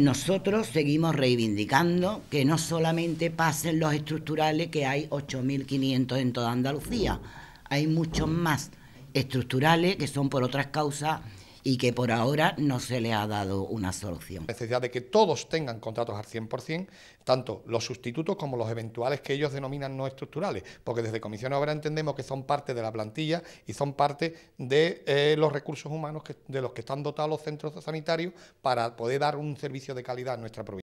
Nosotros seguimos reivindicando que no solamente pasen los estructurales, que hay 8.500 en toda Andalucía, hay muchos más estructurales que son por otras causas y que por ahora no se le ha dado una solución. La necesidad de que todos tengan contratos al 100%, tanto los sustitutos como los eventuales que ellos denominan no estructurales, porque desde Comisión ahora entendemos que son parte de la plantilla y son parte de eh, los recursos humanos de los que están dotados los centros sanitarios para poder dar un servicio de calidad a nuestra provincia.